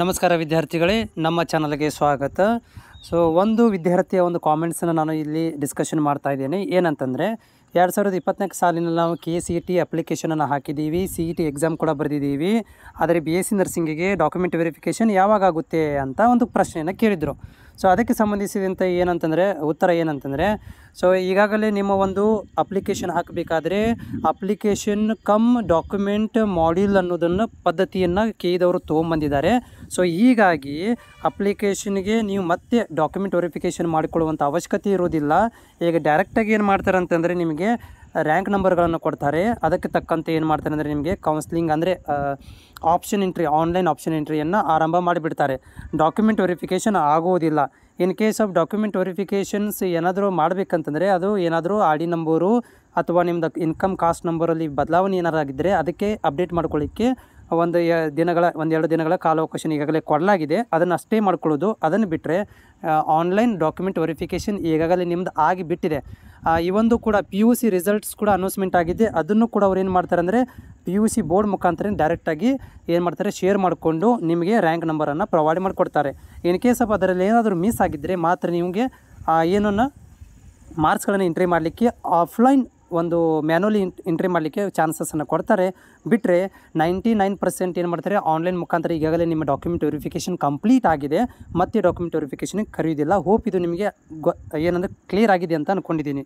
ನಮಸ್ಕಾರ ವಿದ್ಯಾರ್ಥಿಗಳೇ ನಮ್ಮ ಚಾನಲ್ಗೆ ಸ್ವಾಗತ ಸೊ ಒಂದು ವಿದ್ಯಾರ್ಥಿಯ ಒಂದು ಕಾಮೆಂಟ್ಸನ್ನು ನಾನು ಇಲ್ಲಿ ಡಿಸ್ಕಷನ್ ಮಾಡ್ತಾ ಇದ್ದೇನೆ ಏನಂತಂದರೆ ಎರಡು ಸಾವಿರದ ಇಪ್ಪತ್ತನಾಲ್ಕು ಸಾಲಿನಲ್ಲಿ ನಾವು ಕೆ ಸಿ ಟಿ ಅಪ್ಲಿಕೇಶನನ್ನು ಹಾಕಿದ್ದೀವಿ ಸಿ ಇ ಟಿ ಎಕ್ಸಾಮ್ ಕೂಡ ಬರೆದಿದ್ದೀವಿ ಆದರೆ ಬಿ ಎಸ್ ಸಿ ನರ್ಸಿಂಗಿಗೆ ಡಾಕ್ಯುಮೆಂಟ್ ವೆರಿಫಿಕೇಷನ್ ಯಾವಾಗ ಆಗುತ್ತೆ ಅಂತ ಒಂದು ಪ್ರಶ್ನೆಯನ್ನು ಕೇಳಿದರು ಸೊ ಅದಕ್ಕೆ ಸಂಬಂಧಿಸಿದಂಥ ಏನಂತಂದರೆ ಉತ್ತರ ಏನಂತಂದರೆ ಸೊ ಈಗಾಗಲೇ ನಿಮ್ಮ ಒಂದು ಅಪ್ಲಿಕೇಶನ್ ಹಾಕಬೇಕಾದ್ರೆ ಅಪ್ಲಿಕೇಶನ್ ಕಮ್ ಡಾಕ್ಯುಮೆಂಟ್ ಮಾಡ್ಯೂಲ್ ಅನ್ನೋದನ್ನು ಪದ್ಧತಿಯನ್ನು ಕೇದವರು ತೊಗೊಂಬಂದಿದ್ದಾರೆ ಸೊ ಹೀಗಾಗಿ ಅಪ್ಲಿಕೇಶನ್ಗೆ ನೀವು ಮತ್ತೆ ಡಾಕ್ಯುಮೆಂಟ್ ವೆರಿಫಿಕೇಷನ್ ಮಾಡಿಕೊಳ್ಳುವಂಥ ಅವಶ್ಯಕತೆ ಇರೋದಿಲ್ಲ ಈಗ ಡೈರೆಕ್ಟಾಗಿ ಏನು ಮಾಡ್ತಾರೆ ಅಂತಂದರೆ ನಿಮಗೆ ರ್ಯಾಂಕ್ ನಂಬರ್ಗಳನ್ನು ಕೊಡ್ತಾರೆ ಅದಕ್ಕೆ ತಕ್ಕಂತೆ ಏನು ಮಾಡ್ತಾರೆ ಅಂದರೆ ನಿಮಗೆ ಕೌನ್ಸಿಲಿಂಗ್ ಅಂದರೆ ಆಪ್ಷನ್ ಎಂಟ್ರಿ ಆನ್ಲೈನ್ ಆಪ್ಷನ್ ಎಂಟ್ರಿಯನ್ನು ಆರಂಭ ಮಾಡಿಬಿಡ್ತಾರೆ ಡಾಕ್ಯುಮೆಂಟ್ ವೆರಿಫಿಕೇಷನ್ ಆಗುವುದಿಲ್ಲ in case of document verifications ಏನಾದರೂ ಮಾಡಬೇಕಂತಂದರೆ ಅದು ಏನಾದರೂ ಡಿ ನಂಬರು ಅಥವಾ ನಿಮ್ಮದು ಇನ್ಕಮ್ ಕಾಸ್ಟ್ ನಂಬರಲ್ಲಿ ಬದಲಾವಣೆ ಏನಾರಾಗಿದ್ದರೆ ಅದಕ್ಕೆ ಅಪ್ಡೇಟ್ ಮಾಡ್ಕೊಳ್ಳಿಕ್ಕೆ ಒಂದು ದಿನಗಳ ಒಂದೆರಡು ದಿನಗಳ ಕಾಲಾವಕಾಶ ಈಗಾಗಲೇ ಕೊಡಲಾಗಿದೆ ಅದನ್ನು ಅಷ್ಟೇ ಮಾಡ್ಕೊಳ್ಳೋದು ಅದನ್ನು ಬಿಟ್ಟರೆ ಆನ್ಲೈನ್ ಡಾಕ್ಯುಮೆಂಟ್ ವೆರಿಫಿಕೇಷನ್ ಈಗಾಗಲೇ ನಿಮ್ಮದು ಆಗಿಬಿಟ್ಟಿದೆ ಒಂದು ಕೂಡ ಪಿ ಯು ಸಿ ರಿಸಲ್ಟ್ಸ್ ಕೂಡ ಅನೌನ್ಸ್ಮೆಂಟ್ ಆಗಿದೆ ಅದನ್ನು ಕೂಡ ಅವ್ರು ಏನು ಮಾಡ್ತಾರೆ ಅಂದರೆ ಪಿ ಯು ಸಿ ಬೋರ್ಡ್ ಮುಖಾಂತರ ಡೈರೆಕ್ಟಾಗಿ ಏನು ಮಾಡ್ತಾರೆ ಶೇರ್ ಮಾಡಿಕೊಂಡು ನಿಮಗೆ ರ್ಯಾಂಕ್ ನಂಬರನ್ನು ಪ್ರೊವೈಡ್ ಮಾಡಿಕೊಡ್ತಾರೆ ಇನ್ ಕೇಸ್ ಆಫ್ ಅದರಲ್ಲಿ ಏನಾದರೂ ಮಿಸ್ ಆಗಿದ್ದರೆ ಮಾತ್ರ ನಿಮಗೆ ಏನನ್ನು ಮಾರ್ಕ್ಸ್ಗಳನ್ನು ಎಂಟ್ರಿ ಮಾಡಲಿಕ್ಕೆ ಆಫ್ಲೈನ್ ಒಂದು ಮ್ಯಾನುವಲಿ ಎಂಟ್ರಿ ಮಾಡಲಿಕ್ಕೆ ಚಾನ್ಸಸನ್ನು ಕೊಡ್ತಾರೆ ಬಿಟ್ಟರೆ ನೈಂಟಿ ನೈನ್ ಪರ್ಸೆಂಟ್ ಏನು ಮಾಡ್ತಾರೆ ಆನ್ಲೈನ್ ಮುಖಾಂತರ ಈಗಾಗಲೇ ನಿಮ್ಮ ಡಾಕ್ಯುಮೆಂಟ್ ವೆರಿಫಿಕೇಷನ್ ಕಂಪ್ಲೀಟ್ ಆಗಿದೆ ಮತ್ತೆ ಡಾಕ್ಯುಮೆಂಟ್ ವೆರಿಫಿಕೇಶನ್ ಕರೆಯೋದಿಲ್ಲ ಹೋಪ್ ಇದು ನಿಮಗೆ ಗೊ ಏನಂದರೆ ಕ್ಲಿಯರ್ ಆಗಿದೆ ಅಂತ ಅಂದ್ಕೊಂಡಿದ್ದೀನಿ